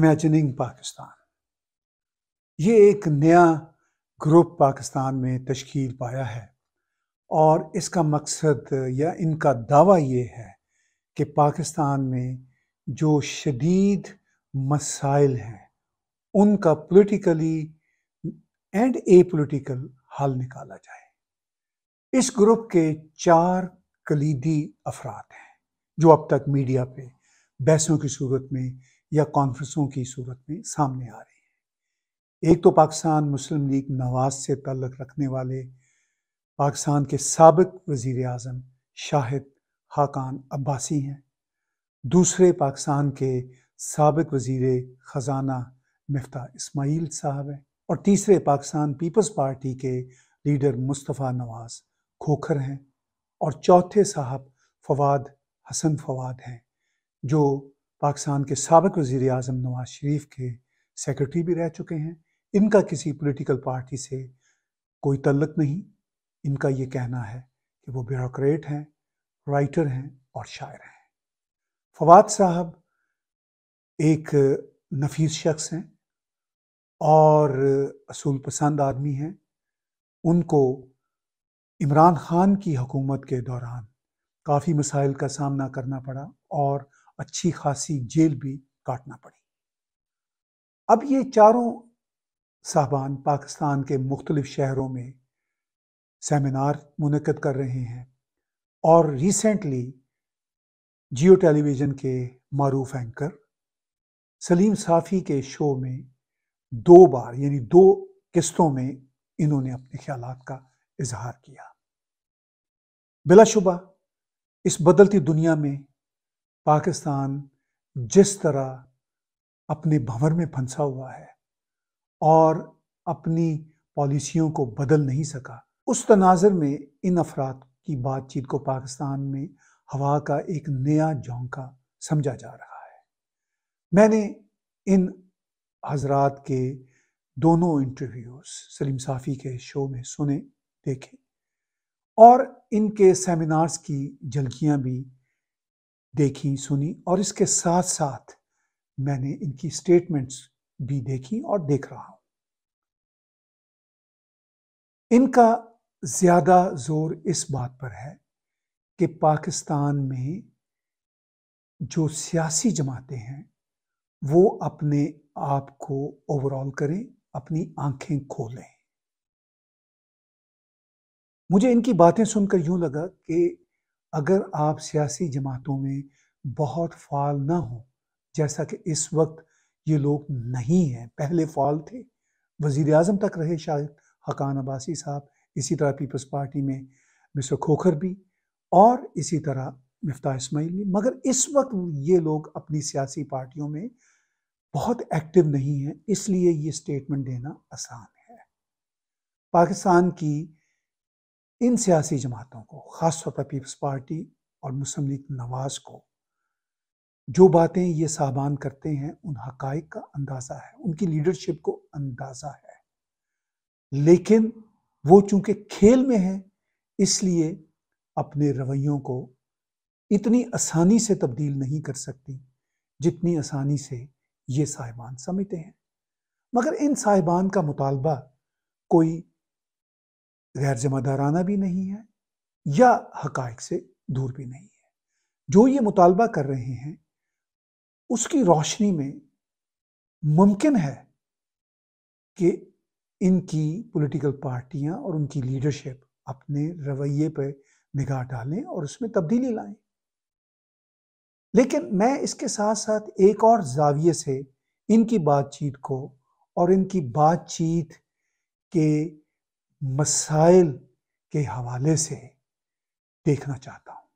Imagining Pakistan ये एक नया ग्रुप पाकिस्तान में तश्कील पाया है और इसका मकसद या इनका दावा ये है कि पाकिस्तान में जो शदीद मसाइल हैं उनका पॉलिटिकली एंड ए पोलिटिकल हल निकाला जाए इस ग्रुप के चार कलीदी अफराद हैं जो अब तक मीडिया पे बहसों की सूरत में या कॉन्फ्रेंसों की सूरत में सामने आ रही हैं एक तो पाकिस्तान मुस्लिम लीग नवाज से तल्लक रखने वाले पाकिस्तान के सबक वज़ी अजम शाहिद हाकान अब्बासी हैं दूसरे पाकिस्तान के सबक वज़ी ख़जाना मफ्ता इसमाइल साहब हैं और तीसरे पाकिस्तान पीपल्स पार्टी के लीडर मुस्तफ़ा नवाज़ खोखर हैं और चौथे साहब फवाद हसन फवाद हैं जो पाकिस्तान के सबक वज़ी अजम नवाज शरीफ के सेक्रेटरी भी रह चुके हैं इनका किसी पोलिटिकल पार्टी से कोई तल्लक नहीं इनका ये कहना है कि वो ब्यूरोक्रेट हैं राइटर हैं और शायर हैं फवाद साहब एक नफीस शख्स हैं और असूल पसंद आदमी हैं उनको इमरान खान की हुकूमत के दौरान काफ़ी मसाइल का सामना करना पड़ा और अच्छी खासी जेल भी काटना पड़ी अब ये चारों साहबान पाकिस्तान के मुख्तलिफ शहरों में सेमिनार मुनद कर रहे हैं और रिसेंटली जियो टेलीविज़न के मरूफ एंकर सलीम साफ़ी के शो में दो बार यानी दो किस्तों में इन्होंने अपने ख्याल का इजहार किया बिलाशुबा इस बदलती दुनिया में पाकिस्तान जिस तरह अपने भंवर में फंसा हुआ है और अपनी पॉलिसियों को बदल नहीं सका उस तनाजर में इन अफराद की बातचीत को पाकिस्तान में हवा का एक नया झोंका समझा जा रहा है मैंने इन हजरात के दोनों इंटरव्यूज़ सलीम साफ़ी के शो में सुने देखे और इनके सेमिनार्स की झलकियाँ भी देखी सुनी और इसके साथ साथ मैंने इनकी स्टेटमेंट्स भी देखी और देख रहा हूं इनका ज्यादा जोर इस बात पर है कि पाकिस्तान में जो सियासी जमाते हैं वो अपने आप को ओवरऑल करें अपनी आंखें खोलें मुझे इनकी बातें सुनकर यूं लगा कि अगर आप सियासी जमातों में बहुत फाल ना हो जैसा कि इस वक्त ये लोग नहीं हैं पहले फाल थे वज़ी अजम तक रहे शायद हकान अब्बासी साहब इसी तरह पीपल्स पार्टी में मिस्टर खोखर भी और इसी तरह मफ्ता इसमाइल भी मगर इस वक्त ये लोग अपनी सियासी पार्टियों में बहुत एक्टिव नहीं हैं इसलिए ये स्टेटमेंट देना आसान है पाकिस्तान की इन सियासी जमातों को ख़ासतौर पर पीपल्स पार्टी और मुस्लिम लीग नवाज को जो बातें ये साबान करते हैं उन हक का अंदाज़ा है उनकी लीडरशिप को अंदाज़ा है लेकिन वो चूंकि खेल में है इसलिए अपने रवैयों को इतनी आसानी से तब्दील नहीं कर सकती जितनी आसानी से ये साहिबान समझते हैं मगर इन साहिबान का मुतालबा कोई गैर जिम्मेदाराना भी नहीं है या हकाइक से दूर भी नहीं है जो ये मुतालबा कर रहे हैं उसकी रोशनी में मुमकिन है कि इनकी पॉलिटिकल पार्टियां और उनकी लीडरशिप अपने रवैये पर निगाह डालें और उसमें तब्दीली लाएं लेकिन मैं इसके साथ साथ एक और जाविये से इनकी बातचीत को और इनकी बातचीत के मसाइल के हवाले से देखना चाहता हूँ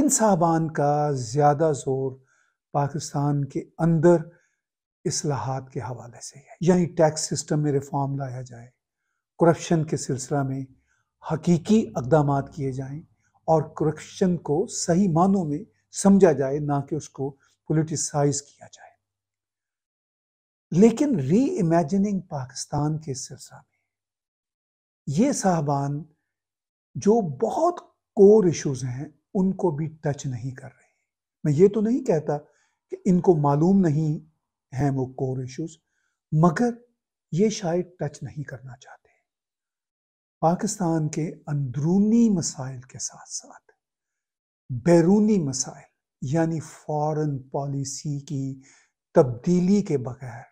इन साहबान का ज़्यादा जोर पाकिस्तान के अंदर असलाहत के हवाले से है यानी टैक्स सिस्टम में रिफॉर्म लाया जाए करप्शन के सिलसिला में हकीकी इकदाम किए जाएं और करप्शन को सही मानों में समझा जाए ना कि उसको पोलिटिसाइज किया जाए लेकिन री इमेजिनिंग पाकिस्तान के सिलसिला में ये साहबान जो बहुत कोर इश्यूज़ हैं उनको भी टच नहीं कर रहे मैं ये तो नहीं कहता कि इनको मालूम नहीं हैं वो कोर इश्यूज़ मगर ये शायद टच नहीं करना चाहते पाकिस्तान के अंदरूनी मसाइल के साथ साथ बैरूनी मसाइल यानी फॉरेन पॉलिसी की तब्दीली के बगैर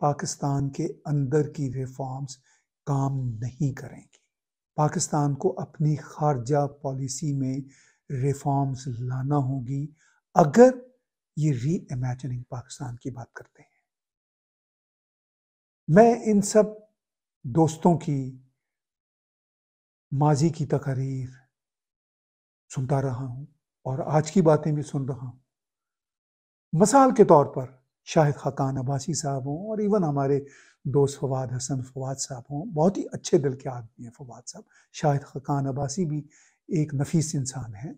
पाकिस्तान के अंदर की रिफॉर्म्स काम नहीं करेंगी पाकिस्तान को अपनी खारजा पॉलिसी में रिफॉर्म्स लाना होगी अगर ये री इमेजिनिंग पाकिस्तान की बात करते हैं मैं इन सब दोस्तों की माजी की तकारीर सुनता रहा हूं और आज की बातें भी सुन रहा हूं मिसाल के तौर पर शाहिद खाकान अब्बासी साहब हों और इवन हमारे दोस्त फवाद हसन फवाद साहब हों बहुत ही अच्छे दिल के आदमी हैं फवाद साहब शाहिद खाकान अब्बासी भी एक नफीस इंसान हैं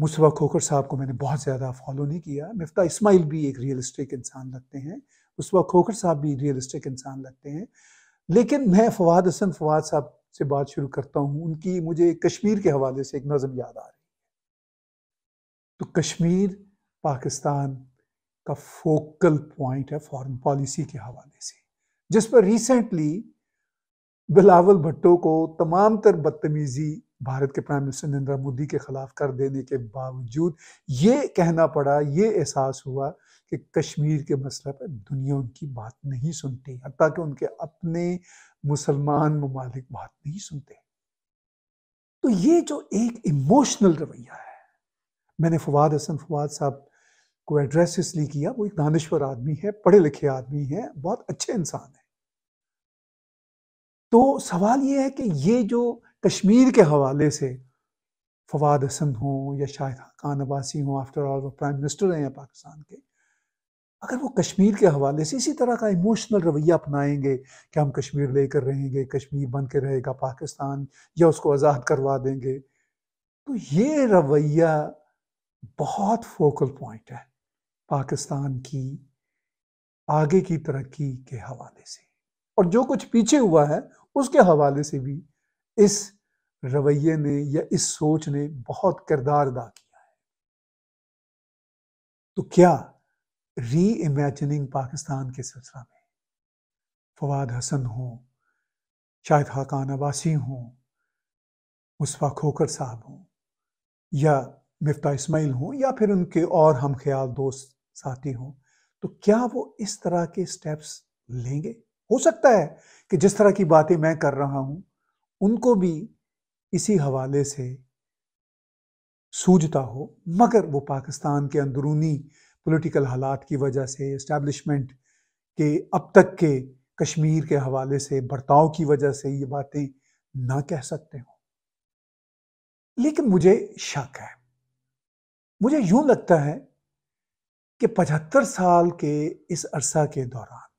मुशतबा खोकर साहब को मैंने बहुत ज़्यादा फॉलो नहीं किया मफ्ता इसमाइल भी एक रियलिस्टिक इंसान लगते हैं मुशतबा खोकर साहब भी रियलिस्टिक इंसान लगते हैं लेकिन मैं फवाद हसन फवाद साहब से बात शुरू करता हूँ उनकी मुझे कश्मीर के हवाले से एक नज़म याद आ रही है तो कश्मीर पाकिस्तान का फोकल पॉइंट है फॉरेन पॉलिसी के हवाले से जिस पर रिसेंटली बिलावल भट्टो को तमाम तर बदतमीज़ी भारत के प्राइम मिनिस्टर नरेंद्र मोदी के ख़िलाफ़ कर देने के बावजूद ये कहना पड़ा ये एहसास हुआ कि कश्मीर के मसले पर दुनिया उनकी बात नहीं सुनती हत्या कि उनके अपने मुसलमान ममालिक बात नहीं सुनते तो ये जो एक इमोशनल रवैया है मैंने फवाद हसन फवाद साहब को एड्रेस इसलिए किया वो एक दानश्वर आदमी है पढ़े लिखे आदमी है बहुत अच्छे इंसान है तो सवाल ये है कि ये जो कश्मीर के हवाले से फवाद हसन हों या शाहिद खान अब्बासी हों आफ्टर ऑल वो प्राइम मिनिस्टर हैं पाकिस्तान के अगर वो कश्मीर के हवाले से इसी तरह का इमोशनल रवैया अपनाएंगे कि हम कश्मीर लेकर रहेंगे कश्मीर बन के रहेगा पाकिस्तान या उसको आज़ाद करवा देंगे तो ये रवैया बहुत फोकल पॉइंट है पाकिस्तान की आगे की तरक्की के हवाले से और जो कुछ पीछे हुआ है उसके हवाले से भी इस रवैये ने या इस सोच ने बहुत किरदार अदा किया है तो क्या री इमेजिनिंग पाकिस्तान के सिलसिला में फवाद हसन हों शाहिद हाकान अबासी हों मुस्फा खोकर साहब हों या मिफ्ता इसमाइल हों या फिर उनके और हम ख्याल दोस्त साथी हों तो क्या वो इस तरह के स्टेप्स लेंगे हो सकता है कि जिस तरह की बातें मैं कर रहा हूं उनको भी इसी हवाले से सूझता हो मगर वो पाकिस्तान के अंदरूनी पॉलिटिकल हालात की वजह से इस्टेब्लिशमेंट के अब तक के कश्मीर के हवाले से बर्ताव की वजह से ये बातें ना कह सकते हो लेकिन मुझे शक है मुझे यूं लगता है कि पचहत्तर साल के इस अरसा के दौरान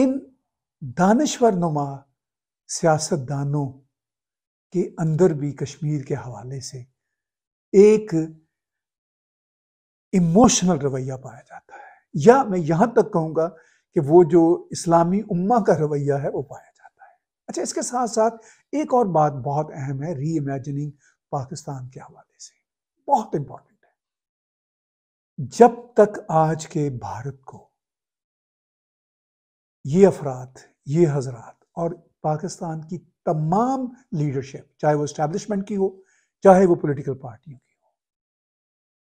इन दानश्वर नुमा सियासतदानों के अंदर भी कश्मीर के हवाले से एक इमोशनल रवैया पाया जाता है या मैं यहां तक कहूंगा कि वो जो इस्लामी उम्मा का रवैया है वो पाया जाता है अच्छा इसके साथ साथ एक और बात बहुत अहम है री इमेजिनिंग पाकिस्तान के हवाले से बहुत इंपॉर्टेंट जब तक आज के भारत को ये अफराद ये हजरात और पाकिस्तान की तमाम लीडरशिप चाहे वो स्टैब्लिशमेंट की हो चाहे वो पॉलिटिकल पार्टियों की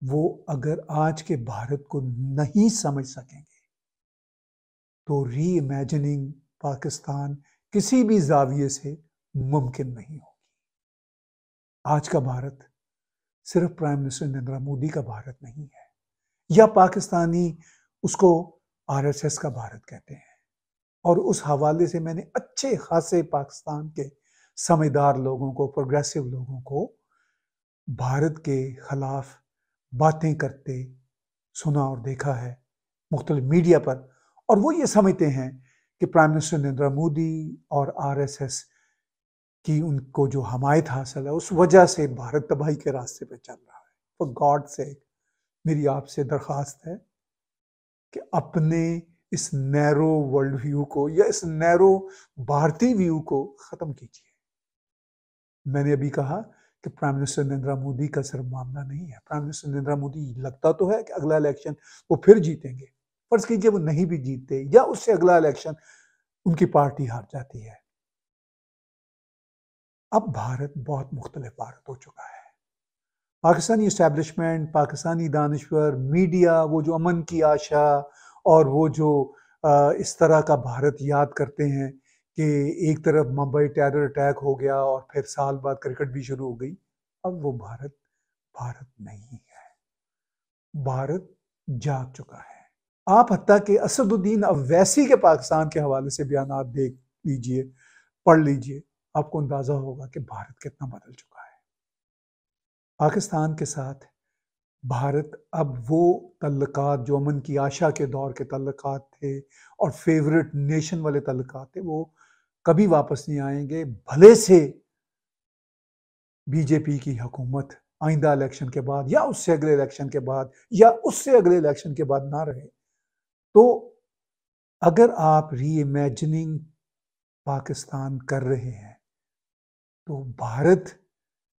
हो वो अगर आज के भारत को नहीं समझ सकेंगे तो री इमेजिनिंग पाकिस्तान किसी भी जाविये से मुमकिन नहीं होगी आज का भारत सिर्फ प्राइम मिनिस्टर नरेंद्र मोदी का भारत नहीं है या पाकिस्तानी उसको आरएसएस का भारत कहते हैं और उस हवाले से मैंने अच्छे खासे पाकिस्तान के समझदार लोगों को प्रोग्रेसिव लोगों को भारत के खिलाफ बातें करते सुना और देखा है मुख्तल मीडिया पर और वो ये समझते हैं कि प्राइम मिनिस्टर नरेंद्र मोदी और आरएसएस की उनको जो हमायत हासिल है उस वजह से भारत तबाही के रास्ते पर चल रहा है फॉर गॉड से मेरी आपसे दरख्वास्त है कि अपने इस नैरो वर्ल्ड व्यू को या इस नैरो भारतीय व्यू को ख़त्म कीजिए मैंने अभी कहा कि प्राइम मिनिस्टर नरेंद्र मोदी का सिर्फ मामला नहीं है प्राइम मिनिस्टर नरेंद्र मोदी लगता तो है कि अगला इलेक्शन वो फिर जीतेंगे फर्ज कीजिए वो नहीं भी जीतते या उससे अगला इलेक्शन उनकी पार्टी हार जाती है अब भारत बहुत मुख्तलिफ भारत हो चुका है पाकिस्तानी इस्टेबलिशमेंट पाकिस्तानी दानश्वर मीडिया वो जो अमन की आशा और वो जो इस तरह का भारत याद करते हैं कि एक तरफ मुंबई टेरर अटैक हो गया और फिर साल बाद क्रिकेट भी शुरू हो गई अब वो भारत भारत नहीं है भारत जाग चुका है आप हती कि असदुद्दीन अवैसी के पाकिस्तान के हवाले से बयान देख लीजिए पढ़ लीजिए आपको अंदाज़ा होगा कि भारत कितना बदल चुका है पाकिस्तान के साथ भारत अब वो तल्लक जो अमन की आशा के दौर के तल्लक थे और फेवरेट नेशन वाले तल्लक थे वो कभी वापस नहीं आएंगे भले से बीजेपी की हुकूमत आइंदा इलेक्शन के बाद या उससे अगले इलेक्शन के बाद या उससे अगले इलेक्शन के बाद ना रहे तो अगर आप रीइमेजिनिंग पाकिस्तान कर रहे हैं तो भारत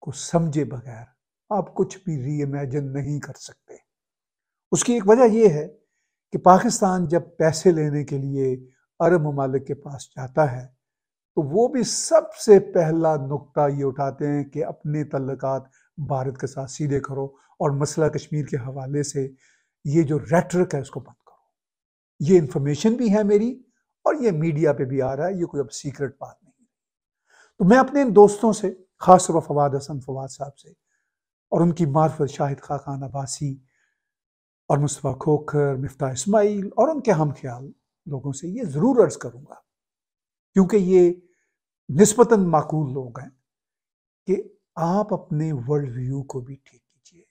को समझे बगैर आप कुछ भी रीइमेजिन नहीं कर सकते उसकी एक वजह यह है कि पाकिस्तान जब पैसे लेने के लिए अरब ममालिक के पास जाता है तो वो भी सबसे पहला नुक्ता ये उठाते हैं कि अपने तल्लक भारत के साथ सीधे करो और मसला कश्मीर के हवाले से ये जो रेटरक है उसको बंद करो ये इंफॉर्मेशन भी है मेरी और ये मीडिया पे भी आ रहा है ये कोई अब सीक्रेट बात नहीं तो मैं अपने इन दोस्तों से खास पर फवाद हसन फवाद साहब से और उनकी मार्फत शाहिद खा खान अबासी और मुस्तफ़ा खोखर मफ्ता इसमाइल और उनके हम ख्याल लोगों से ये ज़रूर अर्ज़ करूँगा क्योंकि ये नस्बता माकूल लोग हैं कि आप अपने वर्ल्ड व्यू को भी ठीक कीजिए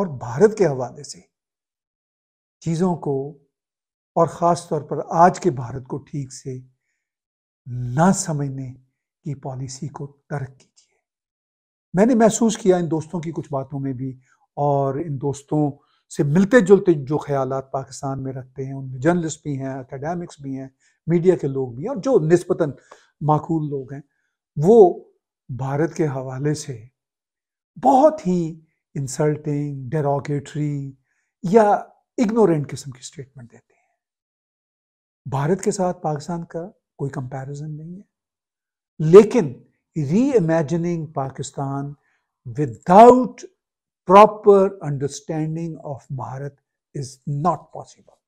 और भारत के हवाले से चीज़ों को और ख़ास तौर पर आज के भारत को ठीक से ना समझने की पॉलिसी को तर्क की मैंने महसूस किया इन दोस्तों की कुछ बातों में भी और इन दोस्तों से मिलते जुलते जो ख्याल पाकिस्तान में रखते हैं उनमें जर्नलिस्ट भी हैं अकेडेमिक्स भी हैं मीडिया के लोग भी हैं और जो नस्बता माकूल लोग हैं वो भारत के हवाले से बहुत ही इंसल्टिंग डेरोगेटरी या इग्नोरेंट किस्म की स्टेटमेंट देते हैं भारत के साथ पाकिस्तान का कोई कंपैरिजन नहीं है लेकिन reimagining Pakistan without proper understanding of Bharat is not possible.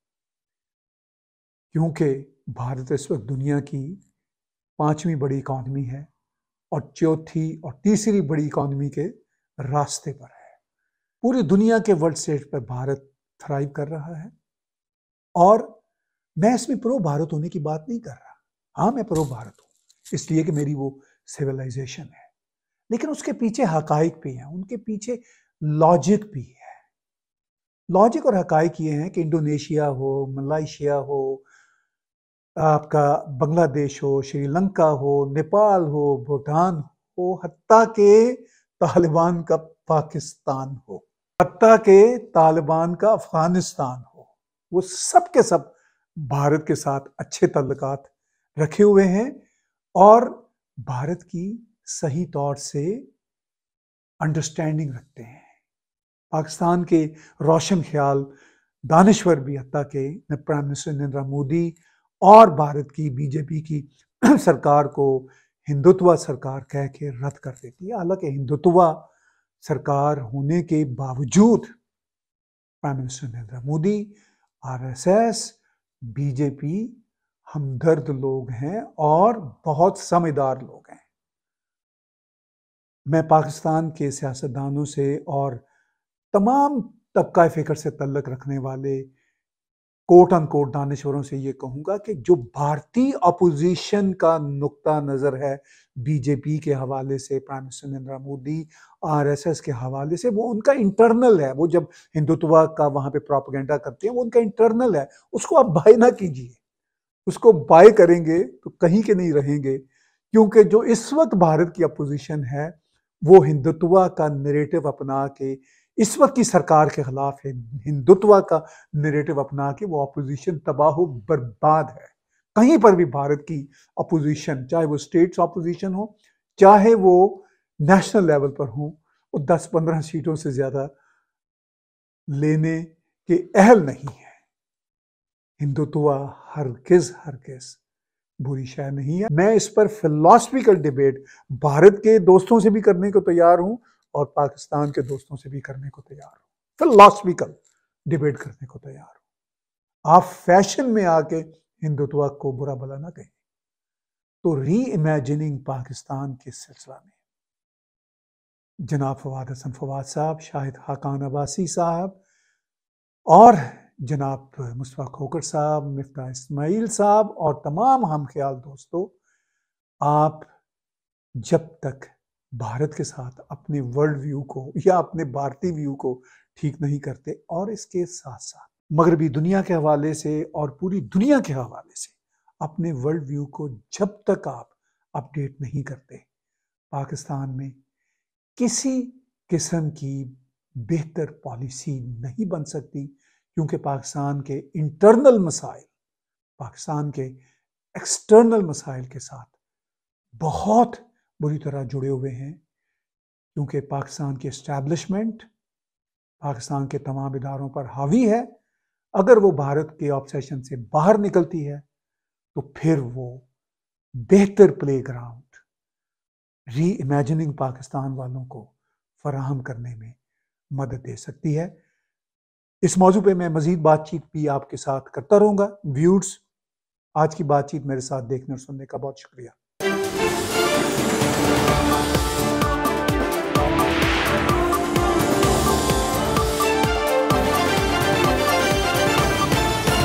क्योंकि भारत इस वक्त दुनिया की पांचवी बड़ी इकॉनमी है और चौथी और तीसरी बड़ी इकॉनमी के रास्ते पर है पूरी दुनिया के वर्ल्ड स्टेज पर भारत थ्राइव कर रहा है और मैं इसमें प्रो भारत होने की बात नहीं कर रहा हाँ मैं प्रो भारत हूँ इसलिए कि मेरी वो सिविलाइजेशन है लेकिन उसके पीछे हकाइक भी हैं उनके पीछे लॉजिक भी है लॉजिक और हकाइक ये हैं कि इंडोनेशिया हो मलाइशिया हो आपका बांग्लादेश हो श्रीलंका हो नेपाल हो भूटान हो हती के तालिबान का पाकिस्तान हो हती के तालिबान का अफगानिस्तान हो वो सब के सब भारत के साथ अच्छे तल्लक रखे हुए हैं और भारत की सही तौर से अंडरस्टैंडिंग रखते हैं पाकिस्तान के रोशन ख्याल दानश्वर भी हत्या के प्राइम मिनिस्टर नरेंद्र मोदी और भारत की बीजेपी की सरकार को हिंदुत्व सरकार कह के रद्द कर देती है हालांकि हिंदुत्व सरकार होने के बावजूद prime minister Narendra Modi RSS BJP हमदर्द लोग हैं और बहुत समझदार लोग हैं मैं पाकिस्तान के सियासतदानों से और तमाम तबका फ़िक्र से तल्लक रखने वाले कोट अन कोट दानश्वरों से ये कहूँगा कि जो भारतीय अपोजिशन का नुक्ता नज़र है बीजेपी के हवाले से prime minister Narendra Modi RSS के हवाले से वो उनका इंटरनल है वो जब हिंदुत्व का वहाँ पे प्रोपगेंडा करते हैं वो उनका इंटरनल है उसको आप भय ना कीजिए उसको बाय करेंगे तो कहीं के नहीं रहेंगे क्योंकि जो इस वक्त भारत की अपोजिशन है वो हिंदुत्वा का नेरेटिव अपना के इस वक्त की सरकार के खिलाफ है हिंदुत्वा का नेरेटिव अपना के वो अपोजिशन तबाह बर्बाद है कहीं पर भी भारत की अपोजिशन चाहे वो स्टेट्स अपोजिशन हो चाहे वो नेशनल लेवल पर हो वो 10-15 सीटों से ज़्यादा लेने के अहल नहीं है हिंदुत्वा हर किस बुरी शय नहीं है मैं इस पर फिलोसफिकल डिबेट भारत के दोस्तों से भी करने को तैयार हूं और पाकिस्तान के दोस्तों से भी करने को तैयार हूं फिलोसफिकल डिबेट करने को तैयार हूं आप फैशन में आके हिंदुत्व को बुरा भला ना कहें तो री इमेजिनिंग पाकिस्तान के सिलसिला में जनाब फवाद हसन फवाद साहब शाहिद हाकान अबासी साहब और जनाब मुस्तफ़ा खोकर साहब मिफ्ता इसमाइल साहब और तमाम हम ख्याल दोस्तों आप जब तक भारत के साथ अपने वर्ल्ड व्यू को या अपने भारतीय व्यू को ठीक नहीं करते और इसके साथ साथ मगरबी दुनिया के हवाले से और पूरी दुनिया के हवाले से अपने वर्ल्ड व्यू को जब तक आप अपडेट नहीं करते पाकिस्तान में किसी किस्म की बेहतर पॉलिसी नहीं बन सकती क्योंकि पाकिस्तान के इंटरनल मसाइल पाकिस्तान के एक्सटर्नल मसाइल के साथ बहुत बुरी तरह जुड़े हुए हैं क्योंकि पाकिस्तान की इस्टेबलिशमेंट पाकिस्तान के तमाम इदारों पर हावी है अगर वो भारत के ऑब्सेशन से बाहर निकलती है तो फिर वो बेहतर playground reimagining Pakistan वालों को फराहम करने में मदद दे सकती है इस मौजू पे मैं मज़ीद बातचीत भी आपके साथ करता रहूंगा व्यूड्स आज की बातचीत मेरे साथ देखने और सुनने का बहुत शुक्रिया